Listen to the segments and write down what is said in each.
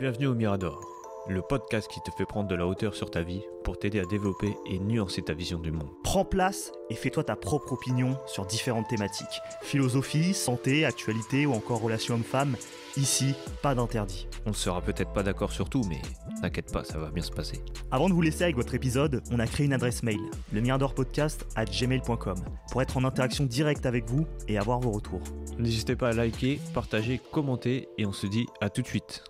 Bienvenue au Mirador, le podcast qui te fait prendre de la hauteur sur ta vie pour t'aider à développer et nuancer ta vision du monde. Prends place et fais-toi ta propre opinion sur différentes thématiques. Philosophie, santé, actualité ou encore relations hommes-femmes, ici, pas d'interdit. On ne sera peut-être pas d'accord sur tout, mais t'inquiète pas, ça va bien se passer. Avant de vous laisser avec votre épisode, on a créé une adresse mail, le à gmail.com, pour être en interaction directe avec vous et avoir vos retours. N'hésitez pas à liker, partager, commenter et on se dit à tout de suite.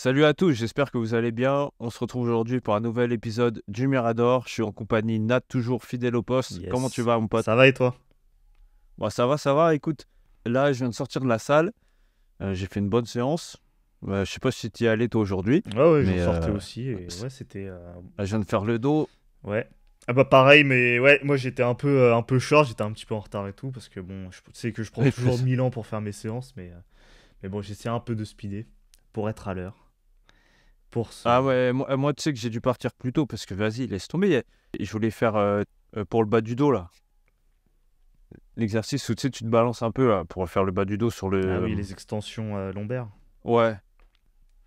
Salut à tous, j'espère que vous allez bien. On se retrouve aujourd'hui pour un nouvel épisode du Mirador. Je suis en compagnie Nat, toujours fidèle au poste. Comment tu vas, mon pote Ça va et toi bah, Ça va, ça va. Écoute, là, je viens de sortir de la salle. Euh, j'ai fait une bonne séance. Bah, je sais pas si tu y allé toi aujourd'hui. Ouais, j'en sortais euh, aussi. c'était. Euh, bah, je viens de faire le dos. Ouais. Ah bah pareil, mais ouais, moi j'étais un peu, un peu short, j'étais un petit peu en retard et tout, parce que bon, je sais que je prends toujours 1000 ans pour faire mes séances, mais, mais bon, j'essaie un peu de speeder pour être à l'heure. Ah ouais, moi, tu sais que j'ai dû partir plus tôt parce que vas-y, laisse tomber. Je voulais faire euh, euh, pour le bas du dos là. L'exercice où tu sais, tu te balances un peu pour faire le bas du dos sur le. Ah oui, euh, les extensions lombaires. Ouais.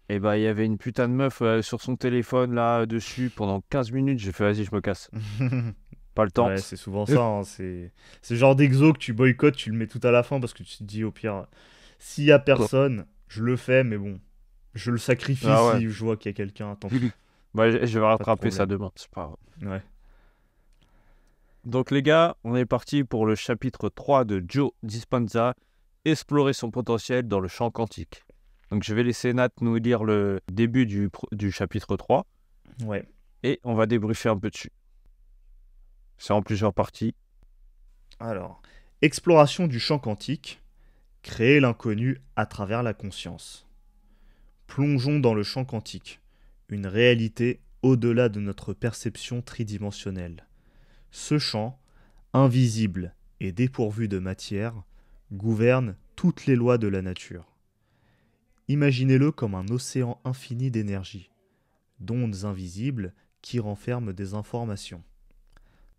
Et bah, il y avait une putain de meuf sur son téléphone là dessus pendant 15 minutes. J'ai fait, vas-y, je me casse. Pas le temps. c'est souvent ça. Hein, c'est ce genre d'exo que tu boycottes, tu le mets tout à la fin parce que tu te dis, au pire, s'il y a personne, je le fais, mais bon, je le sacrifie ah si je vois qu'il y a quelqu'un. Bah, je vais rattraper ça demain, c'est pas Ouais. Donc les gars, on est parti pour le chapitre 3 de Joe Dispenza, explorer son potentiel dans le champ quantique. Donc je vais laisser Nat nous lire le début du, du chapitre 3. Ouais. Et on va débriefer un peu dessus. C'est en plusieurs parties. Alors, exploration du champ quantique, créer l'inconnu à travers la conscience. Plongeons dans le champ quantique, une réalité au-delà de notre perception tridimensionnelle. Ce champ, invisible et dépourvu de matière, gouverne toutes les lois de la nature. Imaginez-le comme un océan infini d'énergie, d'ondes invisibles qui renferment des informations.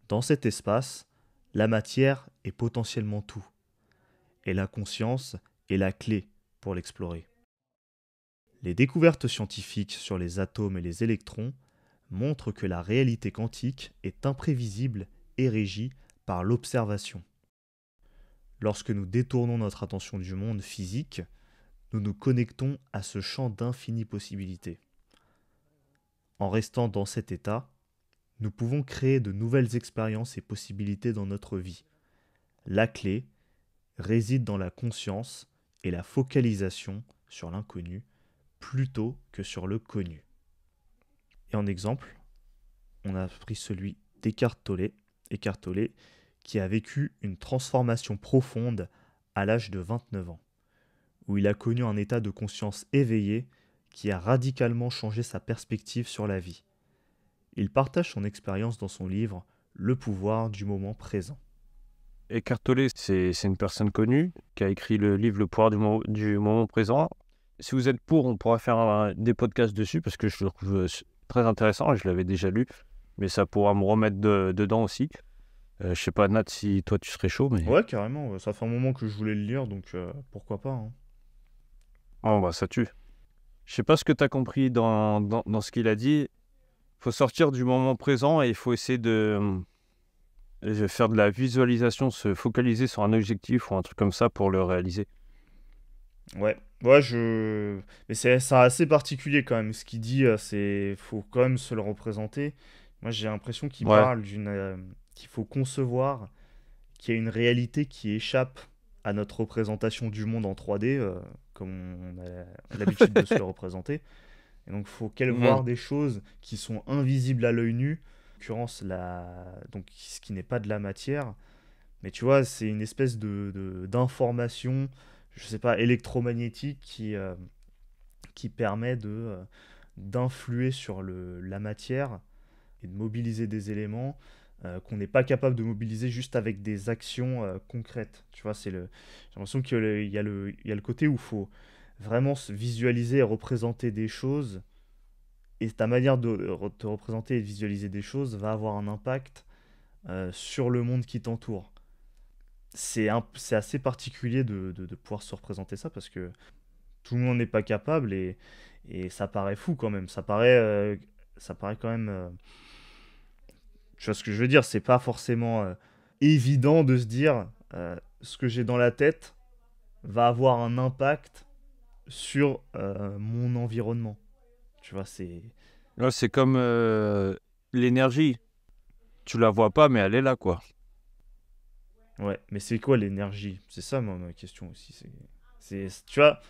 Dans cet espace, la matière est potentiellement tout, et la conscience est la clé pour l'explorer. Les découvertes scientifiques sur les atomes et les électrons montrent que la réalité quantique est imprévisible et régie par l'observation. Lorsque nous détournons notre attention du monde physique, nous nous connectons à ce champ d'infinies possibilités. En restant dans cet état, nous pouvons créer de nouvelles expériences et possibilités dans notre vie. La clé réside dans la conscience et la focalisation sur l'inconnu plutôt que sur le connu. Et en exemple, on a pris celui d'Écart Tolle, qui a vécu une transformation profonde à l'âge de 29 ans, où il a connu un état de conscience éveillé qui a radicalement changé sa perspective sur la vie. Il partage son expérience dans son livre Le pouvoir du moment présent. Tolle c'est une personne connue qui a écrit le livre Le pouvoir du moment présent si vous êtes pour, on pourra faire des podcasts dessus parce que je le trouve euh, très intéressant et je l'avais déjà lu, mais ça pourra me remettre dedans aussi. Euh, je sais pas, Nat, si toi tu serais chaud. Mais... Ouais, carrément. Ça fait un moment que je voulais le lire, donc euh, pourquoi pas. Hein. Ah, bah ça tue. Je sais pas ce que tu as compris dans, dans, ce qu'il a dit. faut sortir du moment présent et il faut essayer de, de faire de la visualisation, se focaliser sur un objectif ou un truc comme ça pour le réaliser. Ouais, Ouais, je. Mais c'est assez particulier quand même. Ce qu'il dit, euh, c'est. Faut quand même se le représenter. Moi, j'ai l'impression qu'il parle d'une. Euh, qu'il faut concevoir qu'il y a une réalité qui échappe à notre représentation du monde en 3D, euh, comme on a l'habitude de se le représenter. Et donc, faut qu'elle voir voit des choses qui sont invisibles à l'œil nu, en l'occurrence, la... donc, ce qui n'est pas de la matière. Mais tu vois, c'est une espèce de de- d'information je sais pas, électromagnétique qui, euh, qui permet de euh, d'influer sur le, la matière et de mobiliser des éléments euh, qu'on n'est pas capable de mobiliser juste avec des actions concrètes. Tu vois, c'est le... j'ai l'impression qu'il y, y, a le côté où il faut vraiment se visualiser et représenter des choses. Et ta manière de te représenter et de visualiser des choses va avoir un impact sur le monde qui t'entoure c'est assez particulier de, pouvoir se représenter ça parce que tout le monde n'est pas capable et, ça paraît fou quand même. Ça paraît, euh, ça paraît quand même. Euh, tu vois ce que je veux dire C'est pas forcément euh, évident de se dire ce que j'ai dans la tête va avoir un impact sur mon environnement. Tu vois, c'est. C'est comme l'énergie. Tu la vois pas, mais elle est là, quoi. Ouais, mais c'est quoi l'énergie C'est ça ma question aussi. C'est, tu vois,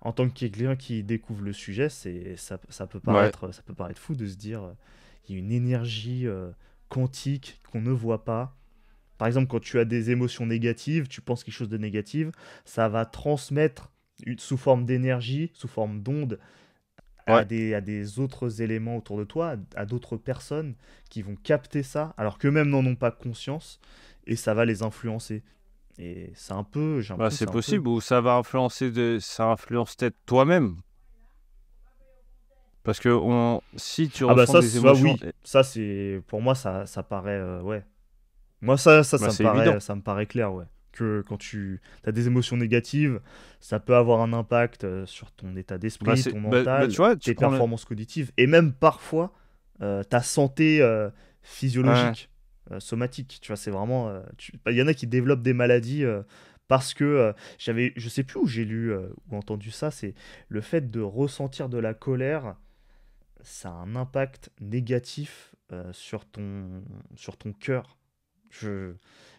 en tant que client qui découvre le sujet, c'est ça, ça peut paraître, ça peut paraître fou de se dire euh, il y a une énergie euh, quantique qu'on ne voit pas. Par exemple, quand tu as des émotions négatives, tu penses quelque chose de négatif, ça va transmettre sous forme d'énergie, sous forme d'onde, à, des, à des autres éléments autour de toi, à, à d'autres personnes qui vont capter ça, alors qu'eux-mêmes n'en ont pas conscience et ça va les influencer. Et c'est un peu. Bah, c'est possible, ou ça va influencer, de... ça influence peut-être toi-même. Parce que si tu ah bah, ressens des émotions... Ça, c'est pour moi ça, ça paraît euh, ouais. Moi ça ça, bah, ça, me paraît, clair ouais. Que quand tu as des émotions négatives, ça peut avoir un impact euh, sur ton état d'esprit, ton mental, tes performances cognitives et même parfois euh, ta santé physiologique. Euh, somatique. Tu vois, c'est vraiment. Euh, bah, il y en a qui développent des maladies euh, parce que j'avais, je sais plus où j'ai lu ou entendu ça, c'est le fait de ressentir de la colère, ça a un impact négatif sur ton sur ton cœur. Je...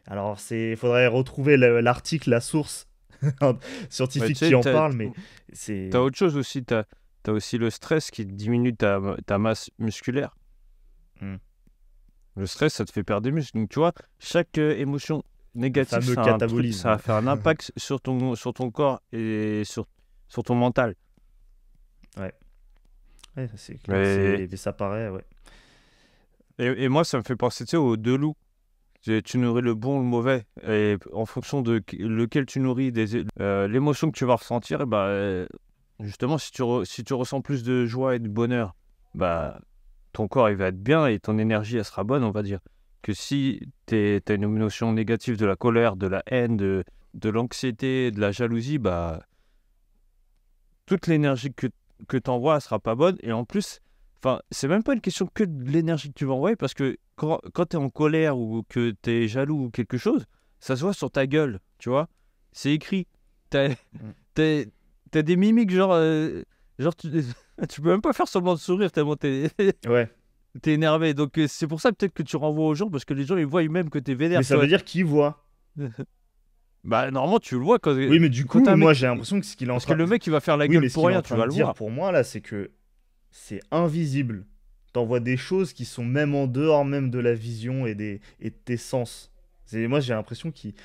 Alors c'est, il faudrait retrouver l'article, la source scientifique qui en parle, mais c'est. T'as autre chose aussi, t'as as aussi le stress qui diminue ta, masse musculaire. Mmh. Le stress, ça te fait perdre des muscles. Donc, tu vois, chaque euh, émotion négative, ça, a ça va faire un impact sur, ton, sur ton corps et sur, sur ton mental. Ouais. Ouais, ça paraît, ouais. Et, moi, ça me fait penser, tu aux deux loups. Tu nourris le bon, le mauvais. Et en fonction de lequel tu nourris, euh, l'émotion que tu vas ressentir, bah, euh, justement, si tu, si tu ressens plus de joie et de bonheur, bah, ton corps il va être bien et ton énergie elle sera bonne, on va dire. Que si tu as une notion négative de la colère, de la haine, de, l'anxiété, de la jalousie, bah, toute l'énergie que, que tu envoies sera pas bonne. Et en plus, enfin, c'est même pas une question que de l'énergie que tu vas envoyer parce que quand, tu es en colère ou que tu es jaloux ou quelque chose, ça se voit sur ta gueule, tu vois. C'est écrit. T'as, mm. des mimiques genre. Euh, Genre, tu, tu peux même pas faire semblant de sourire tellement t'es. Ouais. T'es énervé. Donc, euh, c'est pour ça peut-être que tu renvoies aux gens parce que les gens ils voient eux-mêmes que t'es vénère. Mais ça veut dire qu'ils voient. bah, normalement, tu le vois quand. Oui, mais du coup, moi j'ai l'impression que ce qu'il en train. Parce que le mec il va faire la gueule pour rien, tu vas le dire voir. Pour moi, là, c'est que c'est invisible. T'envoies des choses qui sont même en dehors même de la vision et, des, et de tes sens. Moi, j'ai l'impression qu'il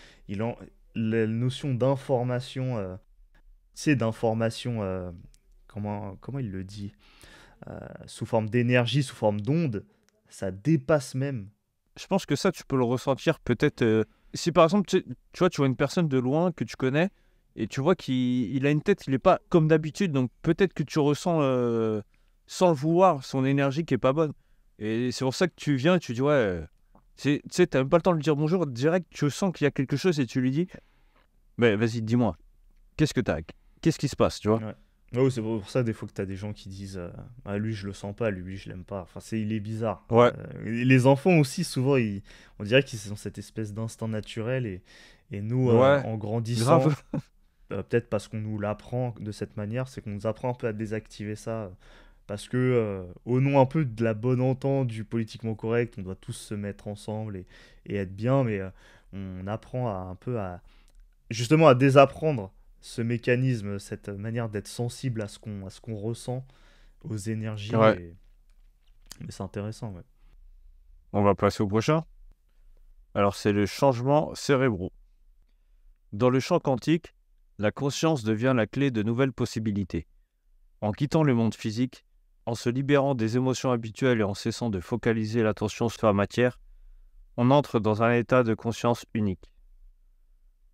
en... la notion d'information. Euh... C'est d'information euh, comment, comment il le dit euh, Sous forme d'énergie, sous forme d'onde, ça dépasse même. Je pense que ça, tu peux le ressentir peut-être. Euh, si par exemple, tu, vois, tu vois une personne de loin que tu connais et tu vois qu'il a une tête, il n'est pas comme d'habitude, donc peut-être que tu ressens euh, sans le vouloir son énergie qui est pas bonne. Et c'est pour ça que tu viens tu dis, ouais, tu sais, même pas le temps de lui dire bonjour, direct, tu sens qu'il y a quelque chose et tu lui dis, mais vas-y, dis-moi, qu'est-ce que as Qu'est-ce qui se passe, tu vois oui, c'est pour ça des fois que tu as des gens qui disent euh, ah lui je le sens pas lui je l'aime pas enfin c'est il est bizarre ouais. Euh, les enfants aussi souvent ils, on dirait qu'ils ont cette espèce d'instinct naturel et, et nous euh, en grandissant peut-être parce qu'on nous l'apprend de cette manière c'est qu'on nous apprend un peu à désactiver ça parce que au nom un peu de la bonne entente du politiquement correct on doit tous se mettre ensemble et, et être bien mais on apprend un peu à justement à désapprendre ce mécanisme, cette manière d'être sensible à ce qu'on à ressent, aux énergies. Mais c'est intéressant. On va passer au prochain. Alors c'est le changement cérébraux. Dans le champ quantique, la conscience devient la clé de nouvelles possibilités. En quittant le monde physique, en se libérant des émotions habituelles et en cessant de focaliser l'attention sur la matière, on entre dans un état de conscience unique.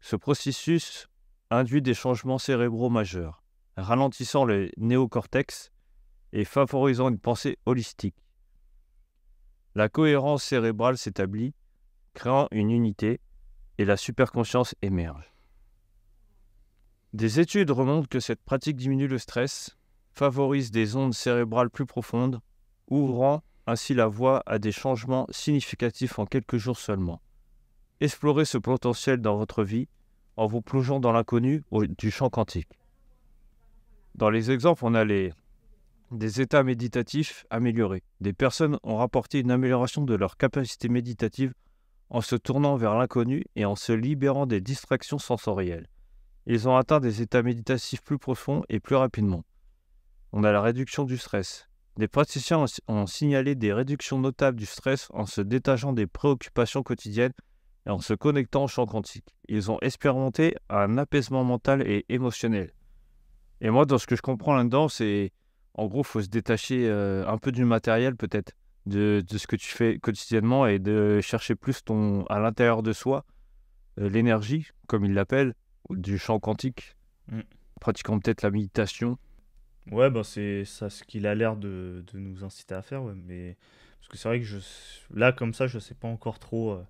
Ce processus induit des changements cérébraux majeurs, ralentissant le néocortex et favorisant une pensée holistique. La cohérence cérébrale s'établit, créant une unité, et la superconscience émerge. Des études remontent que cette pratique diminue le stress, favorise des ondes cérébrales plus profondes, ouvrant ainsi la voie à des changements significatifs en quelques jours seulement. Explorez ce potentiel dans votre vie en vous plongeant dans l'inconnu du champ quantique. Dans les exemples, on a les, des états méditatifs améliorés. Des personnes ont rapporté une amélioration de leur capacité méditative en se tournant vers l'inconnu et en se libérant des distractions sensorielles. Ils ont atteint des états méditatifs plus profonds et plus rapidement. On a la réduction du stress. Des praticiens ont signalé des réductions notables du stress en se détachant des préoccupations quotidiennes et en se connectant au champ quantique. Ils ont expérimenté un apaisement mental et émotionnel. Et moi, dans ce que je comprends là-dedans, c'est en gros, faut se détacher euh, un peu du matériel peut-être, de, ce que tu fais quotidiennement et de chercher plus ton à l'intérieur de soi euh, l'énergie, comme ils l'appellent, du champ quantique, mm. pratiquant peut-être la méditation. Ouais, ben c'est ça ce qu'il a l'air de, nous inciter à faire, mais parce que c'est vrai que je là comme ça, je ne sais pas encore trop. Euh,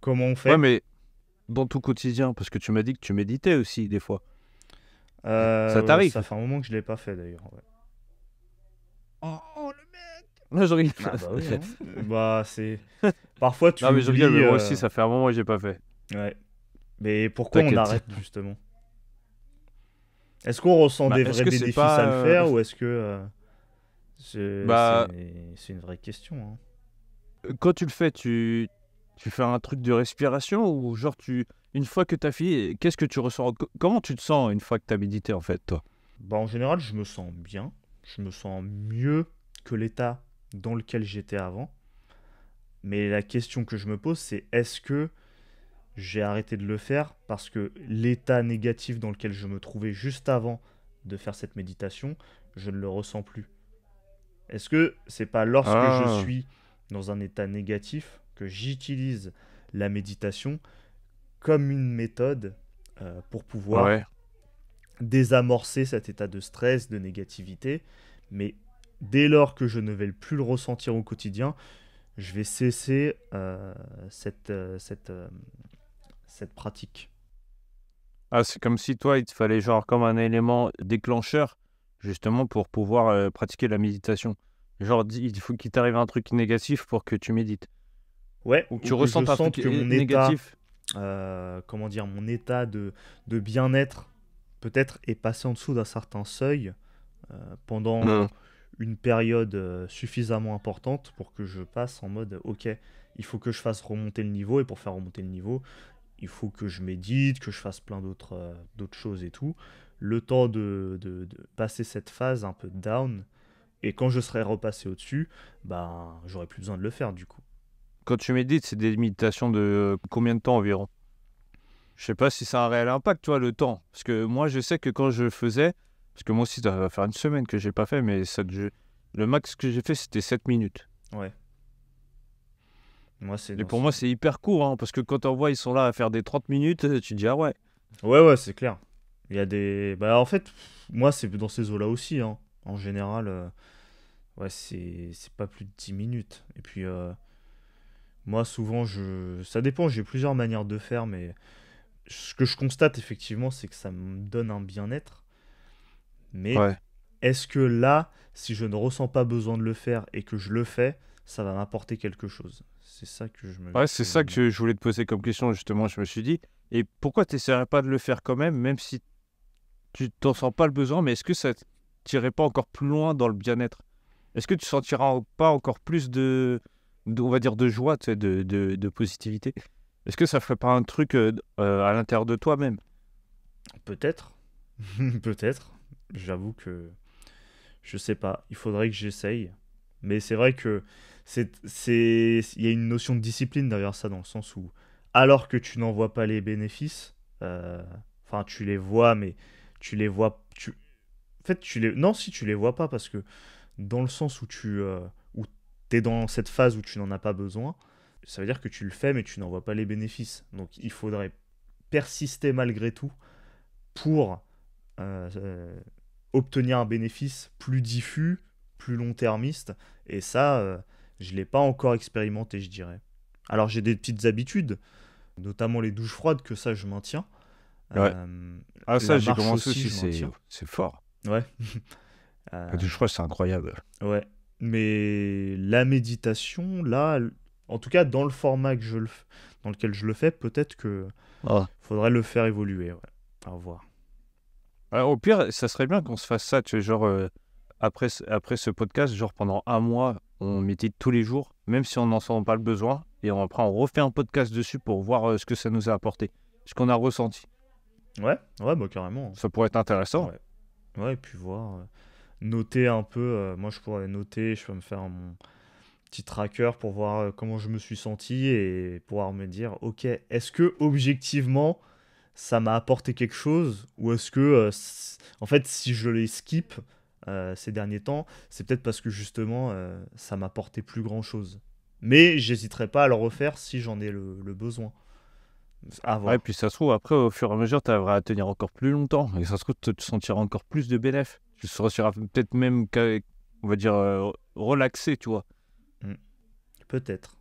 Comment on fait Ouais, mais dans ton quotidien, parce que tu m'as dit que tu méditais aussi des fois. Euh, ça t'arrive Ça fait un moment que je l'ai pas fait d'ailleurs. Oh, le mec Là, je ah, bah, hein. bah, c'est. Parfois tu. Ah mais mais aussi, euh, ça fait un moment que j'ai pas fait. Ouais. Mais pourquoi on arrête justement Est-ce qu'on ressent bah, des vrais défis à le faire euh, ou est-ce que. Euh... C'est bah, une vraie question. Hein quand tu le fais, tu tu fais un truc de respiration ou genre tu une fois que as fini, qu'est-ce que tu ressens Comment tu te sens une fois que tu as médité en fait, toi bah, en général, je me sens bien. Je me sens mieux que l'état dans lequel j'étais avant. Mais la question que je me pose, c'est est-ce que j'ai arrêté de le faire parce que l'état négatif dans lequel je me trouvais juste avant de faire cette méditation, je ne le ressens plus. Est-ce que c'est pas lorsque je ah. suis dans un état négatif j'utilise la méditation comme une méthode euh, pour pouvoir désamorcer cet état de stress, de négativité. Mais dès lors que je ne vais plus le ressentir au quotidien, je vais cesser euh, cette, euh, cette, pratique. Ah, c'est comme si toi, il te fallait genre comme un élément déclencheur justement pour pouvoir pratiquer la méditation. Genre, il faut qu'il t'arrive un truc négatif pour que tu médites. Ouais, tu ressens que mon État, euh, comment dire, mon état de, de bien-être peut-être est passé en dessous d'un certain seuil euh, pendant une période euh, suffisamment importante pour que je passe en mode ok, il faut que je fasse remonter le niveau et pour faire remonter le niveau, il faut que je médite, que je fasse plein d'autres d'autres choses et tout. Le temps de, passer cette phase un peu down et quand je serai repassé au-dessus, ben j'aurai plus besoin de le faire du coup. Quand tu médites, c'est des méditations de euh, combien de temps environ Je sais pas si ça a un réel impact, tu le temps. Parce que moi, je sais que quand je faisais, parce que moi aussi, ça va faire une semaine que j'ai pas fait, mais ça, le max que j'ai fait, c'était 7 minutes. Ouais. Moi, c'est. Et pour moi, c'est hyper court, hein, parce que quand on voit, ils sont là à faire des 30 minutes, euh, tu dis, ah ouais. Ouais, ouais, c'est clair. Il y a des. Bah, en fait, moi, c'est dans ces eaux-là aussi, hein. En général, euh, ouais, c'est... pas plus de 10 minutes. Et puis. Moi, souvent, je... ça dépend, j'ai plusieurs manières de faire, mais ce que je constate effectivement, c'est que ça me donne un bien-être. Mais est-ce que là, si je ne ressens pas besoin de le faire et que je le fais, ça va m'apporter quelque chose C'est ça que je me. Ouais, c'est ça que je voulais te poser comme question, justement. Je me suis dit, et pourquoi tu n'essaierais pas de le faire quand même, même si tu t'en sens pas le besoin, mais est-ce que ça t'irait pas encore plus loin dans le bien-être Est-ce que tu sentiras pas encore plus de on va dire, de joie, de, de, positivité. Est-ce que ça ferait pas un truc euh, euh, à l'intérieur de toi-même Peut-être. Peut-être. J'avoue que je sais pas. Il faudrait que j'essaye. Mais c'est vrai que c'est il y a une notion de discipline derrière ça dans le sens où alors que tu n'en vois pas les bénéfices, euh, enfin tu les vois mais tu les vois tu en fait tu les non si tu les vois pas parce que dans le sens où tu T'es dans cette phase où tu n'en as pas besoin, ça veut dire que tu le fais mais tu n'en vois pas les bénéfices. Donc il faudrait persister malgré tout pour euh, euh, obtenir un bénéfice plus diffus, plus long-termiste. Et ça, euh, je ne l'ai pas encore expérimenté, je dirais. Alors j'ai des petites habitudes, notamment les douches froides, que ça je maintiens. ah ça j'ai commencé aussi, c'est fort. Ouais. La douche froide c'est incroyable. Ouais. Mais la méditation, là, en tout cas dans le format que je le, dans lequel je le fais, peut-être que ah. faudrait le faire évoluer. Ouais. Ah, au pire, ça serait bien qu'on se fasse ça, tu genre euh, après, après ce podcast, genre pendant un mois, on médite tous les jours, même si on n'en sent pas le besoin, et on, après on refait un podcast dessus pour voir euh, ce que ça nous a apporté, ce qu'on a ressenti. Ouais, ouais, bah, carrément. Ça pourrait être intéressant. Ouais, ouais et puis voir. Euh, noter un peu. Euh, moi, je pourrais noter, je peux me faire mon petit tracker pour voir euh, comment je me suis senti et pouvoir me dire, ok, est-ce que objectivement ça m'a apporté quelque chose ou est-ce que, euh, en fait, si je les skip ces derniers temps, c'est peut-être parce que justement ça m'a apporté plus grand chose. Mais j'hésiterai pas à le refaire si j'en ai le, besoin. Ah, ouais, et puis ça se trouve, après, au fur et à mesure, tu à tenir encore plus longtemps. Et ça se trouve, tu te sentiras encore plus de bénéfices tu seras peut-être même, on va dire, euh, relaxé, tu vois. Mm. Peut-être.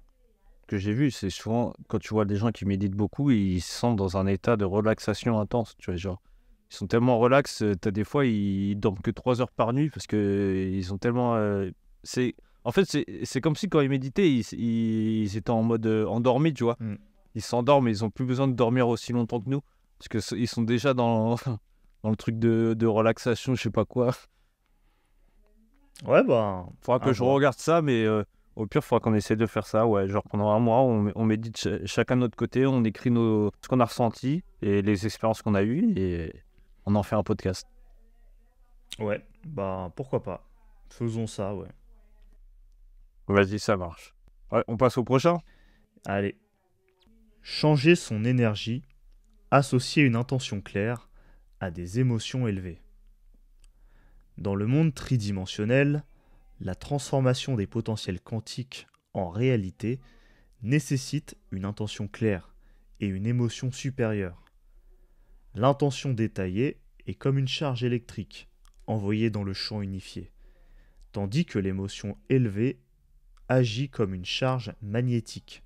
Que j'ai vu, c'est souvent quand tu vois des gens qui méditent beaucoup, ils sont dans un état de relaxation intense, tu vois, genre. Ils sont tellement relax, euh, as des fois ils, dorment que trois heures par nuit parce que euh, ils sont tellement c'est en fait c'est comme si quand ils méditaient ils, étaient en mode endormi, tu vois. Mm. Ils s'endorment, ils ont plus besoin de dormir aussi longtemps que nous parce que ils sont déjà dans dans le truc de, relaxation, je sais pas quoi. Ouais, bah. Faudra que je regarde ça, mais euh, au pire, faudra qu'on essaie de faire ça. Ouais, genre pendant un mois, on, médite chacun de notre côté, on écrit nos, ce qu'on a ressenti et les expériences qu'on a eues et on en fait un podcast. Ouais, bah pourquoi pas. Faisons ça, ouais. Vas-y, ça marche. Ouais, on passe au prochain Allez. Changer son énergie, associer une intention claire à des émotions élevées. Dans le monde tridimensionnel, la transformation des potentiels quantiques en réalité nécessite une intention claire et une émotion supérieure. L'intention détaillée est comme une charge électrique envoyée dans le champ unifié, tandis que l'émotion élevée agit comme une charge magnétique,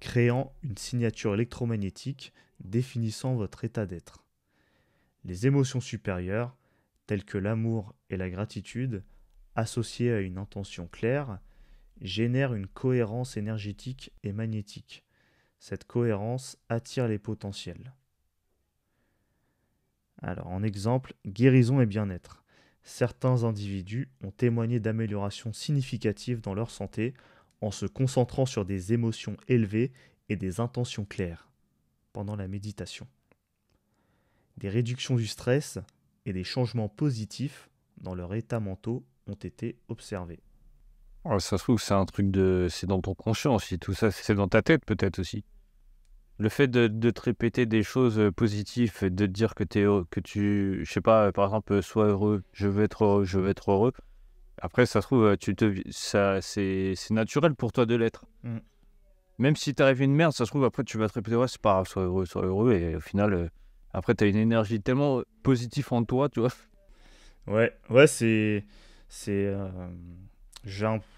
créant une signature électromagnétique définissant votre état d'être. Les émotions supérieures, telles que l'amour et la gratitude, associées à une intention claire, génèrent une cohérence énergétique et magnétique. Cette cohérence attire les potentiels. Alors, en exemple, guérison et bien-être. Certains individus ont témoigné d'améliorations significatives dans leur santé en se concentrant sur des émotions élevées et des intentions claires pendant la méditation. Des réductions du stress et des changements positifs dans leur état mental ont été observés. Ah, ça se trouve, c'est un truc de. C'est dans ton conscience et Tout ça, c'est dans ta tête peut-être aussi. Le fait de, te répéter des choses euh, positives, de te dire que, es, que tu. Je sais pas, par exemple, euh, sois heureux, je veux être heureux, je veux être heureux. Après, ça se trouve, euh, tu te, ça, c'est, naturel pour toi de l'être. Mm. Même si t'arrives une merde, ça se trouve, après, tu vas te répéter, ouais, c'est pas grave, sois heureux, sois heureux. Et au final, après, tu as une énergie tellement positive en toi, tu vois. Ouais, ouais, c'est. c'est euh,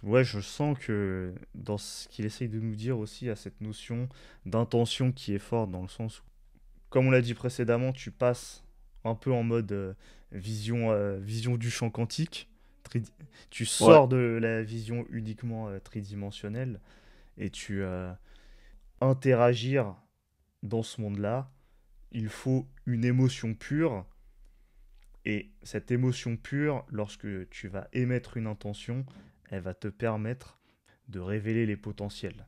ouais, je sens que dans ce qu'il essaye de nous dire aussi, il y a cette notion d'intention qui est forte, dans le sens où, comme on l'a dit précédemment, tu passes un peu en mode euh, vision, euh, vision du champ quantique. Tu sors de la vision uniquement euh, tridimensionnelle et tu interagir dans ce monde-là il faut une émotion pure. Et cette émotion pure, lorsque tu vas émettre une intention, elle va te permettre de révéler les potentiels.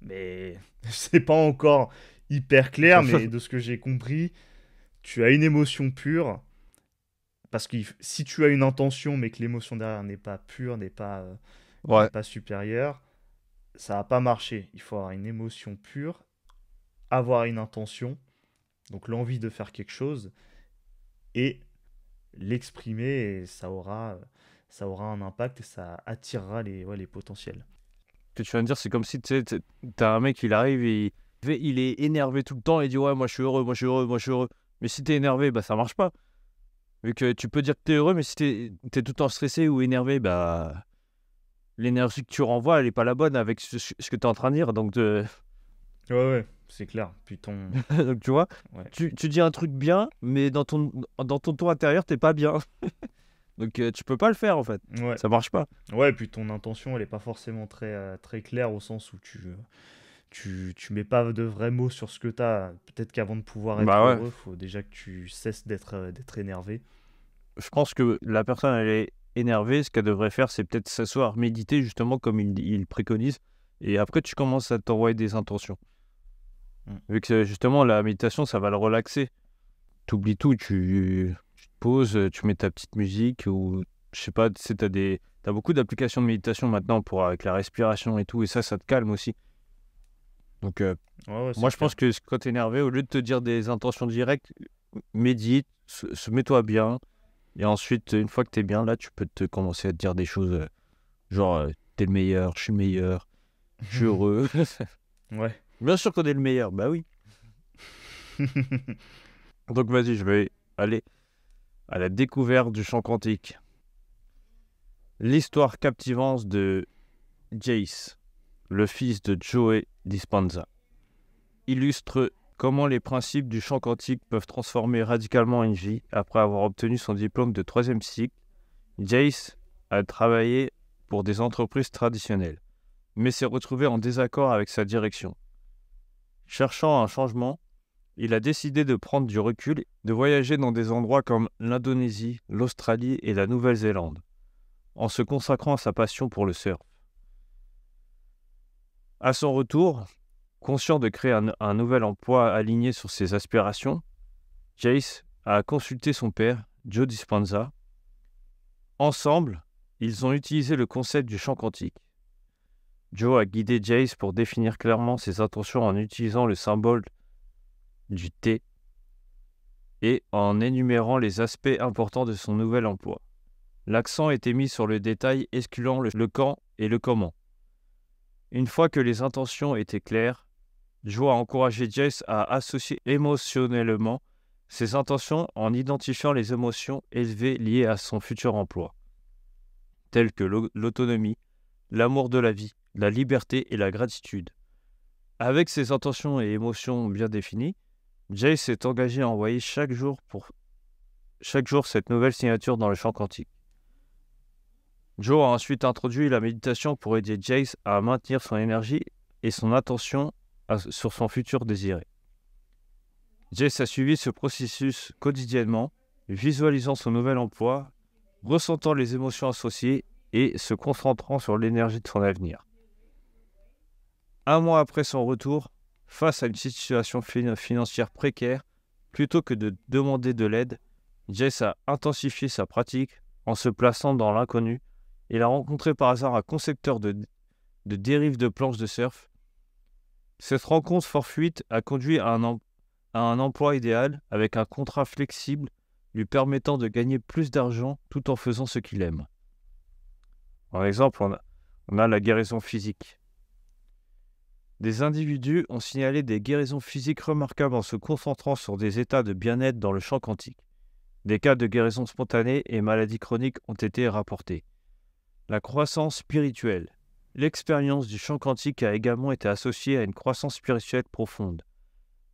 Mais c'est pas encore hyper clair, mais de ce que j'ai compris, tu as une émotion pure. Parce que si tu as une intention, mais que l'émotion derrière n'est pas pure, n'est pas, euh, pas supérieure, ça va pas marché Il faut avoir une émotion pure, avoir une intention, donc l'envie de faire quelque chose, et l'exprimer, ça aura, ça aura un impact et ça attirera les, ouais, les potentiels. Que tu viens de dire, c'est comme si tu as un mec, il arrive, et il, est énervé tout le temps, et il dit Ouais, moi je suis heureux, moi je suis heureux, moi je suis heureux. Mais si tu es énervé, bah ça marche pas. Vu que tu peux dire que tu es heureux, mais si tu es, tout le temps stressé ou énervé, bah l'énergie que tu renvoies, elle est pas la bonne avec ce, que tu es en train de dire. Donc, de... ouais, ouais. C'est clair, Donc tu vois, tu, dis un truc bien, mais dans ton, dans ton ton intérieur, t'es pas bien. Donc euh, tu peux pas le faire en fait. Ouais. Ça marche pas. Ouais, et puis ton intention, elle est pas forcément très, euh, très claire au sens où tu, tu, mets pas de vrais mots sur ce que tu as. Peut-être qu'avant de pouvoir être bah heureux, faut déjà que tu cesses d'être euh, d'être énervé. Je pense que la personne, elle est énervée. Ce qu'elle devrait faire, c'est peut-être s'asseoir, méditer justement comme il préconise. Et après, tu commences à t'envoyer des intentions. Mm. Vu que euh, justement, la méditation, ça va le relaxer. Tu oublies tout, tu, te poses, euh, tu mets ta petite musique ou je sais pas, tu sais, as, des... as beaucoup d'applications de méditation maintenant pour, euh, avec la respiration et tout, et ça, ça te calme aussi. Donc, moi, je pense que quand tu énervé, au lieu de te dire des intentions directes, médite, se, mets-toi bien. Et ensuite, une fois que tu es bien, là, tu peux te commencer à te dire des choses genre, t'es le meilleur, je suis meilleur, je suis heureux. ouais. Bien sûr qu'on est le meilleur, bah oui. Donc vas-y, je vais aller à la découverte du chant quantique. L'histoire captivante de Jace, le fils de Joey Dispanza, illustre comment les principes du chant quantique peuvent transformer radicalement une vie. Après avoir obtenu son diplôme de troisième cycle, Jace a travaillé pour des entreprises traditionnelles, mais s'est retrouvé en désaccord avec sa direction. Cherchant un changement, il a décidé de prendre du recul, de voyager dans des endroits comme l'Indonésie, l'Australie et la Nouvelle-Zélande, en se consacrant à sa passion pour le surf. À son retour, conscient de créer un, nouvel emploi aligné sur ses aspirations, Jace a consulté son père, Joe Dispenza. Ensemble, ils ont utilisé le concept du chant quantique, Joe a guidé Jace pour définir clairement ses intentions en utilisant le symbole du T et en énumérant les aspects importants de son nouvel emploi. L'accent était mis sur le détail esculant le, le, quand et le comment. Une fois que les intentions étaient claires, Joe a encouragé Jace à associer émotionnellement ses intentions en identifiant les émotions élevées liées à son futur emploi, telles que l'autonomie, l'amour de la vie, la liberté et la gratitude. Avec ses intentions et émotions bien définies, Jay s'est engagé à envoyer chaque jour, cette nouvelle signature dans le champ quantique. Joe a ensuite introduit la méditation pour aider Jace à maintenir son énergie et son attention sur son futur désiré. Jace a suivi ce processus quotidiennement, visualisant son nouvel emploi, ressentant les émotions associées et se concentrant sur l'énergie de son avenir un mois après son retour, face à une situation financière précaire, plutôt que de demander de l'aide, Jess a intensifié sa pratique en se plaçant dans l'inconnu. Il a rencontré par hasard un concepteur de, dérive de planches de surf. Cette rencontre fortuite a conduit à un, emploi idéal avec un contrat flexible lui permettant de gagner plus d'argent tout en faisant ce qu'il aime. Par exemple, on a la guérison physique. Des individus ont signalé des guérisons physiques remarquables en se concentrant sur des états de bien-être dans le champ quantique. Des cas de guérison spontanée et maladies chroniques ont été rapportés. La croissance spirituelle. L'expérience du champ quantique a également été associée à une croissance spirituelle profonde.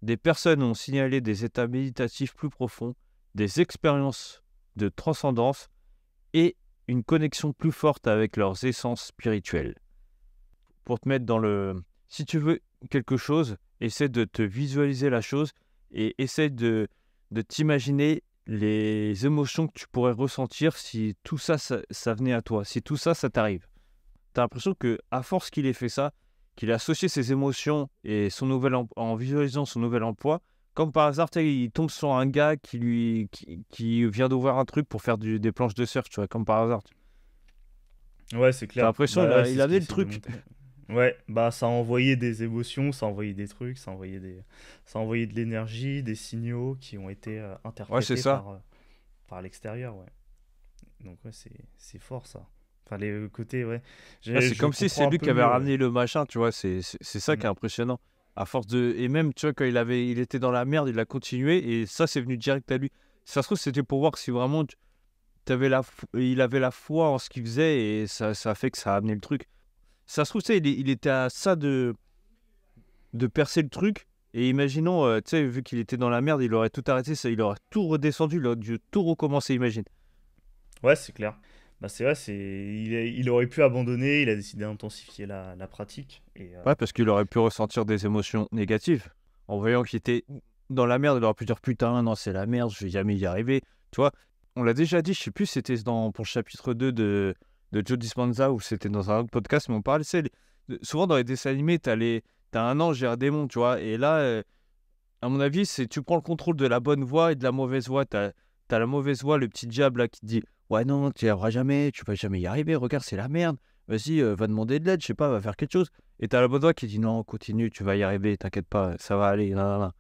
Des personnes ont signalé des états méditatifs plus profonds, des expériences de transcendance et une connexion plus forte avec leurs essences spirituelles. Pour te mettre dans le, si tu veux quelque chose, essaie de te visualiser la chose et essaie de, de t'imaginer les émotions que tu pourrais ressentir si tout ça, ça, venait à toi, si tout ça, ça t'arrive. Tu as l'impression que à force qu'il ait fait ça, qu'il a associé ses émotions et son nouvel en visualisant son nouvel emploi, comme par hasard, il tombe sur un gars qui lui qui, vient d'ouvrir un truc pour faire des planches de surf, tu vois, comme par hasard. Ouais, c'est clair. T'as l'impression qu'il bah avait le truc. Ouais, bah ça envoyait des émotions, ça envoyait des trucs, ça envoyait des, ça envoyait de l'énergie, des signaux qui ont été euh, interprétés euh, par, l'extérieur, ouais. Donc ouais, c'est fort ça. Enfin les côtés, ouais. c'est comme si c'est lui qui avait ramené le machin, tu vois. C'est ça qui est mm. impressionnant. À force de et même tu vois quand il avait, il était dans la merde, il a continué et ça c'est venu direct à lui. Ça se trouve c'était pour voir si vraiment avais la, il avait la foi en ce qu'il faisait et ça, ça a fait que ça a amené le truc. Ça se trouve, il, était à ça de, de percer le truc. Et imaginons, euh, tu sais, vu qu'il était dans la merde, il aurait tout arrêté, ça, il aurait tout redescendu, il aurait dû tout recommencer, imagine. Ouais, c'est clair. Bah, c'est vrai, c'est... Il, il, aurait pu abandonner, il a décidé d'intensifier la, pratique. Et, euh, Ouais, parce qu'il aurait pu ressentir des émotions négatives. En voyant qu'il était dans la merde, il aurait pu dire putain, non, c'est la merde, je vais jamais y arriver. Tu vois, on l'a déjà dit, je sais plus, c'était dans, pour le chapitre 2 de de Joe Dispenza où c'était dans un podcast, mais on parlait, c'est souvent dans les dessins animés, t'as les un ange et un démon, tu vois. Et là, euh, à mon avis, c'est tu prends le contrôle de la bonne voix et de la mauvaise voix. T'as as la mauvaise voix, le petit diable là qui dit ouais non, tu y arriveras jamais, tu vas jamais y arriver. Regarde, c'est la merde. Vas-y, euh, va demander de l'aide, je sais pas, va faire quelque chose. Et t'as la bonne voix qui dit non, continue, tu vas y arriver, t'inquiète pas, ça va aller. là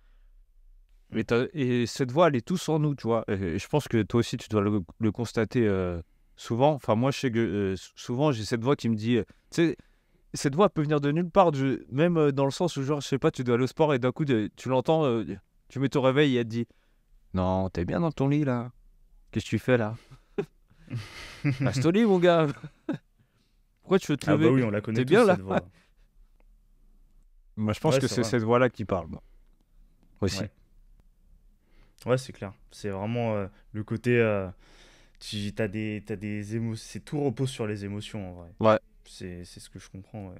là Et, et cette voix, elle est tous en nous, tu vois. Et, je pense que toi aussi, tu dois le, constater. Euh, souvent, enfin moi je sais que euh, souvent j'ai cette voix qui me dit, euh, tu sais, cette voix peut venir de nulle part, même euh, dans le sens où genre, je sais pas, tu dois aller au sport et d'un coup tu l'entends, tu mets ton réveil et elle te dit, non, t'es bien dans ton lit là, qu'est-ce que tu fais là Reste au lit mon gars, pourquoi tu veux te ah, bah lever oui, on la connaît T'es bien là voix. Moi je pense que c'est cette voix là qui parle, moi. aussi. ouais c'est clair, c'est vraiment le côté tu as des, as des émotions. Tout repose sur les émotions en vrai. Ouais. C'est ce que je comprends.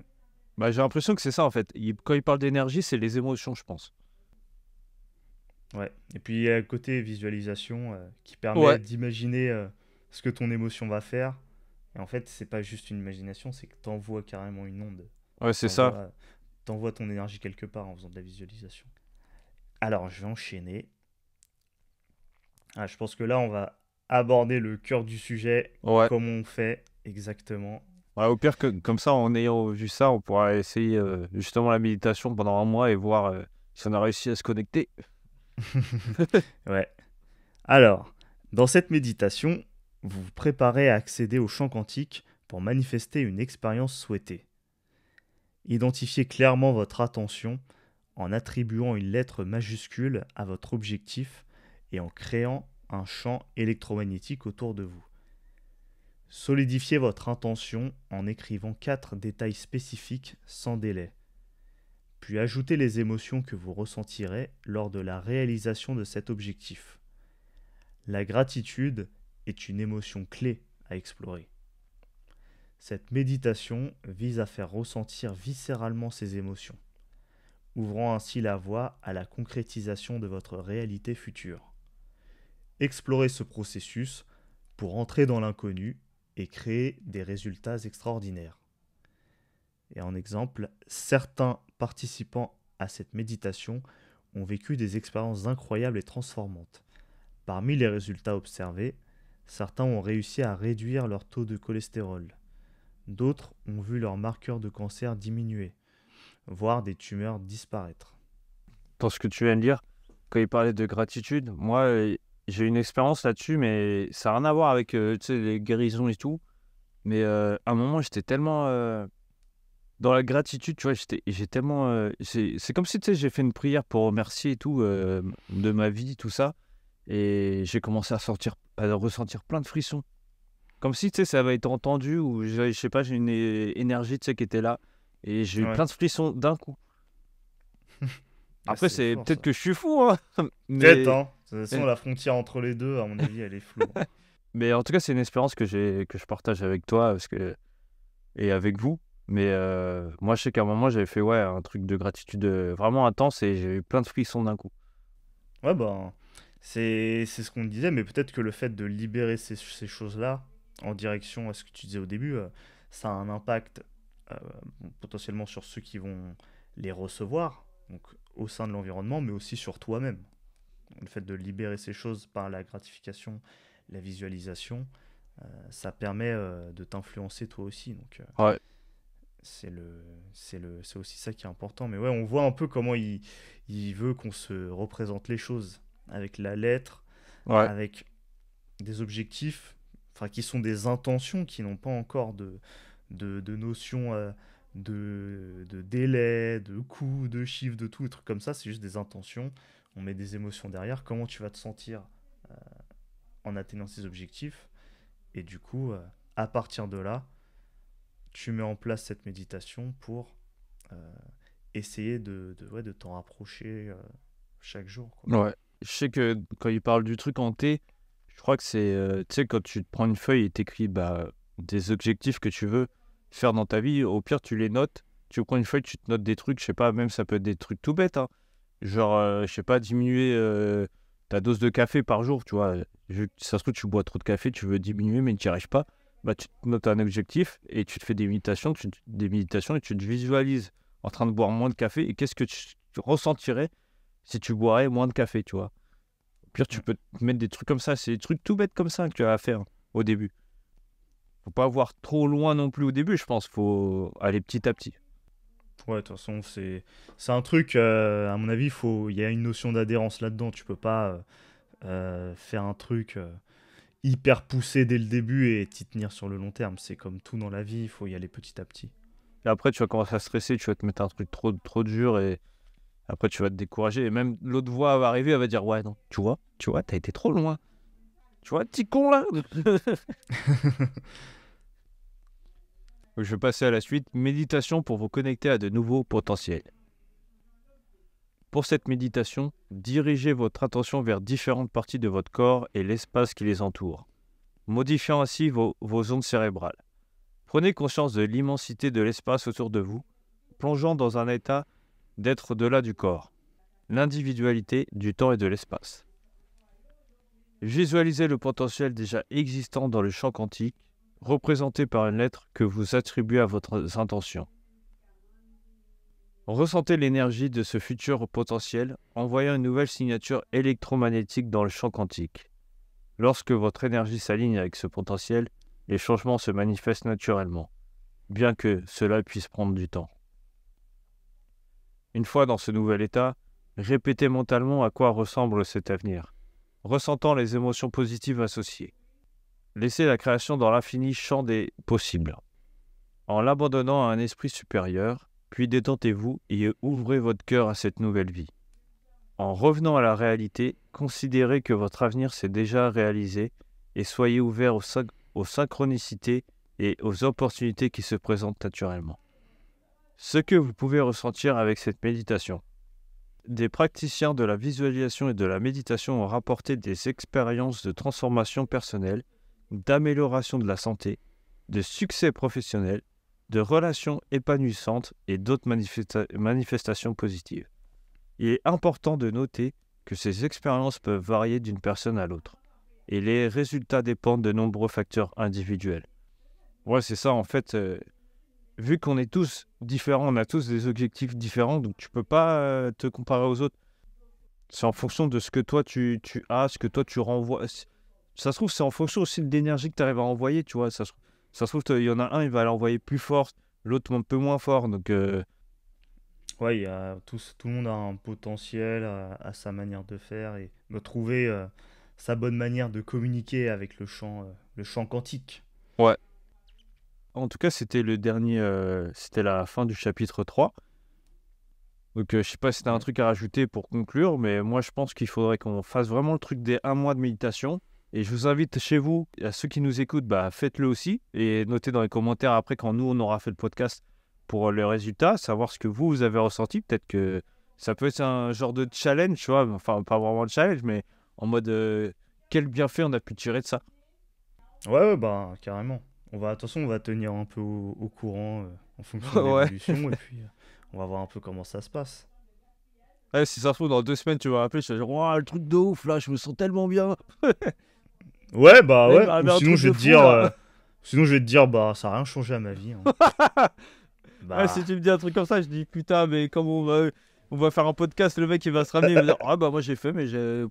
Bah, J'ai l'impression que c'est ça en fait. Il, quand il parle d'énergie, c'est les émotions, je pense. Ouais. Et puis il y a côté visualisation euh, qui permet d'imaginer euh, ce que ton émotion va faire. Et en fait, c'est pas juste une imagination, c'est que tu envoies carrément une onde. Ouais, c'est ça. Tu envoies ton énergie quelque part en faisant de la visualisation. Alors, je vais enchaîner. Ah, je pense que là, on va aborder le cœur du sujet, comment on fait exactement. au pire, que, comme ça, en ayant vu ça, on pourra essayer euh, justement la méditation pendant un mois et voir euh, si on a réussi à se connecter. ouais. Alors, dans cette méditation, vous vous préparez à accéder au champ quantique pour manifester une expérience souhaitée. Identifiez clairement votre attention en attribuant une lettre majuscule à votre objectif et en créant un champ électromagnétique autour de vous. Solidifiez votre intention en écrivant quatre détails spécifiques sans délai. Puis ajoutez les émotions que vous ressentirez lors de la réalisation de cet objectif. La gratitude est une émotion clé à explorer. Cette méditation vise à faire ressentir viscéralement ces émotions, ouvrant ainsi la voie à la concrétisation de votre réalité future explorer ce processus pour entrer dans l'inconnu et créer des résultats extraordinaires. Et en exemple, certains participants à cette méditation ont vécu des expériences incroyables et transformantes. Parmi les résultats observés, certains ont réussi à réduire leur taux de cholestérol. D'autres ont vu leurs marqueurs de cancer diminuer, voire des tumeurs disparaître. Dans ce que tu viens de dire, quand il parlait de gratitude, moi, j'ai une expérience là-dessus, mais ça n'a rien à voir avec euh, les guérisons et tout. Mais euh, à un moment, j'étais tellement euh, dans la gratitude, tu vois, j'ai tellement. c'est comme si j'ai fait une prière pour remercier et tout de ma vie, tout ça. Et j'ai commencé à, ressentir plein de frissons. Comme si ça avait été entendu, ou je sais pas, j'ai une énergie qui était là. Et j'ai eu plein de frissons d'un coup. Ah, Après, c'est peut-être que je suis fou, hein, mais... Peut-être, hein. De toute façon, la frontière entre les deux, à mon avis, elle est floue. Mais en tout cas, c'est une espérance que, que je partage avec toi parce que... et avec vous. Mais euh, moi, je sais qu'à un moment, j'avais fait ouais, un truc de gratitude euh, vraiment intense et j'ai eu plein de frissons d'un coup. Ouais, ben, c'est ce qu'on disait, mais peut-être que le fait de libérer ces, ces choses-là en direction à ce que tu disais au début, euh, ça a un impact potentiellement sur ceux qui vont les recevoir, donc au sein de l'environnement, mais aussi sur toi-même le fait de libérer ces choses par la gratification, la visualisation, euh, ça permet euh, de t'influencer toi aussi. Donc, euh, c'est le, c'est le, c'est aussi ça qui est important. Mais ouais, on voit un peu comment il, il veut qu'on se représente les choses avec la lettre, avec des objectifs, enfin qui sont des intentions qui n'ont pas encore de, de, de notion. De, de, délai, de coût, de chiffre, de tout, des trucs comme ça, c'est juste des intentions on met des émotions derrière, comment tu vas te sentir euh, en atteignant ces objectifs. Et du coup, euh, à partir de là, tu mets en place cette méditation pour euh, essayer de, de, ouais, de t'en rapprocher chaque jour. Ouais. Je sais que quand il parle du truc en T, je crois que c'est, tu sais, quand tu te prends une feuille et t'écris bah, des objectifs que tu veux faire dans ta vie, au pire, tu les notes, tu prends une feuille, tu te notes des trucs, je sais pas, même ça peut être des trucs tout bêtes, hein. Genre, euh, je sais pas, diminuer euh, ta dose de café par jour, tu vois. ça se trouve, tu bois trop de café, tu veux diminuer, mais tu n'y arrives pas. Bah, tu te notes un objectif et tu te fais des méditations, des méditations et tu te visualises en train de boire moins de café. Et qu'est-ce que tu, ressentirais si tu boirais moins de café, tu vois pire, tu peux te mettre des trucs comme ça. C'est des trucs tout bêtes comme ça que tu as à faire au début. Faut pas voir trop loin non plus au début, je pense. Faut aller petit à petit. Ouais, de toute façon, c'est un truc, euh, à mon avis, il y a une notion d'adhérence là-dedans. Tu peux pas euh, euh, faire un truc hyper poussé dès le début et t'y tenir sur le long terme. C'est comme tout dans la vie, il faut y aller petit à petit. Et après, tu vas commencer à stresser, tu vas te mettre un truc trop, trop dur et après, tu vas te décourager. Et même l'autre voix va arriver, elle va dire Ouais, non, tu vois, tu vois, t'as été trop loin. Tu vois, petit con là Je vais passer à la suite, méditation pour vous connecter à de nouveaux potentiels. Pour cette méditation, dirigez votre attention vers différentes parties de votre corps et l'espace qui les entoure, modifiant ainsi vos, ondes cérébrales. Prenez conscience de l'immensité de l'espace autour de vous, plongeant dans un état d'être au-delà du corps, l'individualité du temps et de l'espace. Visualisez le potentiel déjà existant dans le champ quantique représenté par une lettre que vous attribuez à votre intention. Ressentez l'énergie de ce futur potentiel en voyant une nouvelle signature électromagnétique dans le champ quantique. Lorsque votre énergie s'aligne avec ce potentiel, les changements se manifestent naturellement, bien que cela puisse prendre du temps. Une fois dans ce nouvel état, répétez mentalement à quoi ressemble cet avenir, ressentant les émotions positives associées. Laissez la création dans l'infini champ des possibles, en l'abandonnant à un esprit supérieur, puis détentez-vous et ouvrez votre cœur à cette nouvelle vie. En revenant à la réalité, considérez que votre avenir s'est déjà réalisé et soyez ouvert aux synchronicités et aux opportunités qui se présentent naturellement. Ce que vous pouvez ressentir avec cette méditation. Des praticiens de la visualisation et de la méditation ont rapporté des expériences de transformation personnelle d'amélioration de la santé, de succès professionnel, de relations épanouissantes et d'autres manifestations positives. Il est important de noter que ces expériences peuvent varier d'une personne à l'autre et les résultats dépendent de nombreux facteurs individuels. Ouais, c'est ça en fait. Euh, vu qu'on est tous différents, on a tous des objectifs différents, donc tu peux pas euh, te comparer aux autres. C'est en fonction de ce que toi tu as, ce que toi tu renvoies. Ça se trouve, c'est en fonction aussi de l'énergie que tu arrives à envoyer, tu vois. Ça, se trouve, il y en a un, il va l'envoyer plus fort, l'autre un peu moins fort. Donc, euh, ouais, tout le monde a un potentiel euh, à, sa manière de faire et de trouver euh, sa bonne manière de communiquer avec le champ le champ quantique. Ouais. En tout cas, c'était le dernier, c'était la fin du chapitre 3. Donc, je sais pas si tu as un truc à rajouter pour conclure, mais moi, je pense qu'il faudrait qu'on fasse vraiment le truc des un mois de méditation. Et je vous invite chez vous, à ceux qui nous écoutent, bah, faites-le aussi. Et notez dans les commentaires après quand nous, on aura fait le podcast pour le résultat, savoir ce que vous, vous avez ressenti. Peut-être que ça peut être un genre de challenge, tu vois. Enfin, pas vraiment de challenge, mais en mode euh, quel bienfait on a pu tirer de ça. Ouais, ouais, bah carrément. On va, attention, on va tenir un peu au, courant euh, en fonction de l'évolution. et puis, euh, on va voir un peu comment ça se passe. Ouais, si ça se trouve, dans deux semaines, tu vas rappeler, je vais dire, le truc de ouf, là, je me sens tellement bien. Ouais, bah ouais. Bah, sinon, je vais te dire. Euh, sinon, je vais te dire, bah, ça a rien changé à ma vie. Hein. Bah. si tu me dis un truc comme ça, je dis putain, mais comme on va, on va faire un podcast, le mec il va se ramener va dire Ah bah, moi j'ai fait, mais j'ai.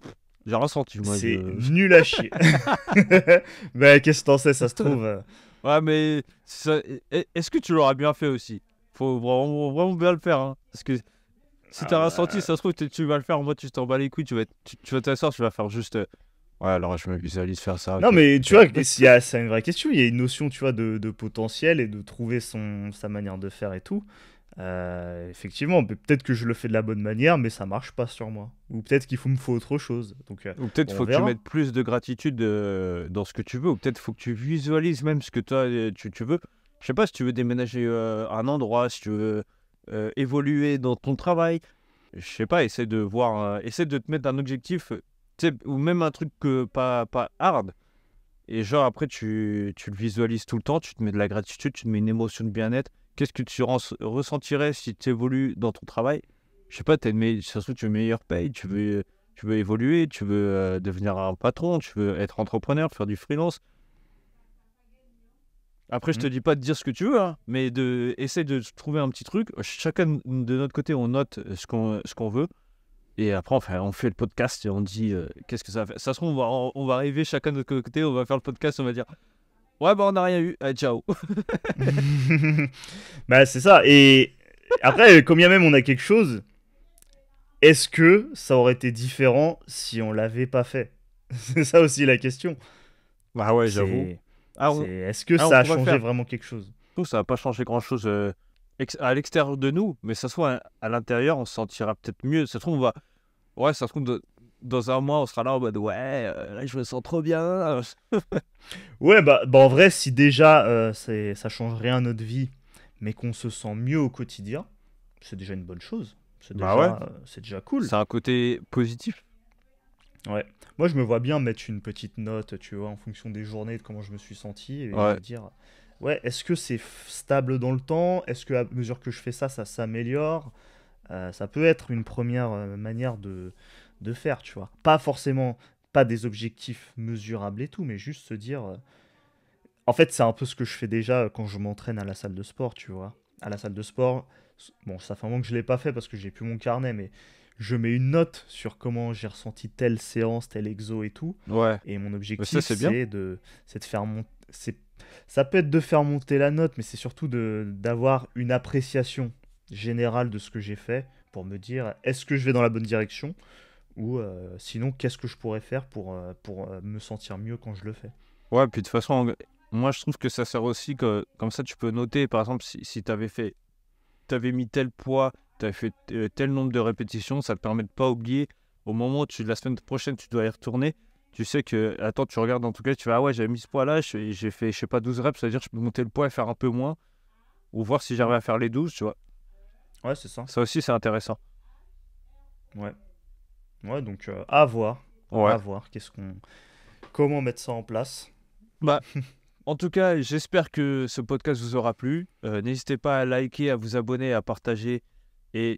J'ai C'est venu nul à chier. Mais bah, qu'est-ce que t'en sais, ça se trouve. Euh. Ouais, mais est-ce que tu l'auras bien fait aussi Faut vraiment, bien le faire. Hein, parce que si ah t'as as ressenti, ça se trouve, tu vas le faire. Moi, tu t'en bats les couilles, tu vas, tu, tu vas t'asseoir, tu vas faire juste. Euh, Ouais, alors je me visualise faire ça. Non, mais tu vois, c'est une vraie question. Il y a une notion, tu vois, de, de, potentiel et de trouver son, sa manière de faire et tout. Euh, effectivement, peut-être que je le fais de la bonne manière, mais ça marche pas sur moi. Ou peut-être qu'il faut me faut autre chose. Donc, euh, ou peut-être faut que tu mettes plus de gratitude euh, dans ce que tu veux. Ou peut-être faut que tu visualises même ce que toi tu, tu veux. Je sais pas si tu veux déménager un endroit, si tu veux évoluer dans ton travail. Je sais pas. Essaie de voir, essaie de te mettre un objectif ou même un truc que, pas, pas hard. Et genre, après, tu, tu, le visualises tout le temps, tu te mets de la gratitude, tu te mets une émotion de bien-être. Qu'est-ce que tu ressentirais si tu évolues dans ton travail Je sais pas, tu es une meilleure paye, tu veux, tu veux évoluer, tu veux euh, devenir un patron, tu veux être entrepreneur, faire du freelance. Après, je te mmh. dis pas de dire ce que tu veux, hein, mais de essayer de trouver un petit truc. Chacun de notre côté, on note euh, ce qu'on ce qu'on veut. Et après, on fait, on fait le podcast et on dit euh, qu'est-ce que ça fait. Ça se trouve, on va, on va arriver chacun de notre côté, on va faire le podcast, on va dire Ouais, bah on n'a rien eu, allez, ciao. bah, c'est ça. Et après, combien même on a quelque chose, est-ce que ça aurait été différent si on l'avait pas fait C'est ça aussi la question. Bah ouais, j'avoue. Ah, est-ce que ah, ça a changé vraiment quelque chose Je ça n'a pas changé grand-chose. Euh, à l'extérieur de nous, mais ça se hein, à l'intérieur, on se sentira peut-être mieux. Ça se trouve, on va. Ouais, ça se trouve, dans un mois, on sera là en mode Ouais, euh, là, je me sens trop bien. ouais, bah, bah, en vrai, si déjà euh, c'est ça change rien à notre vie, mais qu'on se sent mieux au quotidien, c'est déjà une bonne chose. Bah euh, c'est déjà, cool. C'est un côté positif. Ouais. Moi, je me vois bien mettre une petite note, tu vois, en fonction des journées, de comment je me suis senti, et dire ouais, est-ce que c'est stable dans le temps Est-ce que à mesure que je fais ça, ça s'améliore euh, Ça peut être une première euh, manière de, faire, tu vois. Pas forcément, pas des objectifs mesurables et tout, mais juste se dire. Euh, en fait, c'est un peu ce que je fais déjà quand je m'entraîne à la salle de sport, tu vois. À la salle de sport, bon, ça fait un moment que je l'ai pas fait parce que j'ai plus mon carnet, mais je mets une note sur comment j'ai ressenti telle séance, tel exo et tout. Ouais. Et mon objectif, c'est de, de faire mon, ça peut être de faire monter la note, mais c'est surtout d'avoir une appréciation générale de ce que j'ai fait pour me dire est-ce que je vais dans la bonne direction ou euh, sinon qu'est-ce que je pourrais faire pour, euh, pour euh, me sentir mieux quand je le fais. Ouais, puis de toute façon, moi je trouve que ça sert aussi que comme ça tu peux noter par exemple si, si tu avais fait, tu mis tel poids, tu avais fait tel nombre de répétitions, ça te permet de pas oublier au moment où la semaine prochaine tu dois y retourner, tu sais que, attends, tu regardes en tout cas, tu vas, ah ouais, j'avais mis ce poids-là, j'ai fait, je sais pas, 12 reps, Ça veut dire je peux monter le poids et faire un peu moins, ou voir si j'arrive à faire les 12, tu vois. Ouais, c'est ça. Ça aussi, c'est intéressant. Ouais. Ouais, donc euh, à voir. À voir, qu'est-ce qu'on... Comment mettre ça en place Bah... En tout cas, j'espère que ce podcast vous aura plu. Euh, n'hésitez pas à liker, à vous abonner, à partager et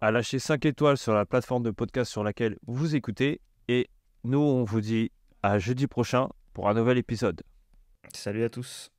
à lâcher 5 étoiles sur la plateforme de podcast sur laquelle vous écoutez. Et nous, on vous dit à jeudi prochain pour un nouvel épisode. Salut à tous.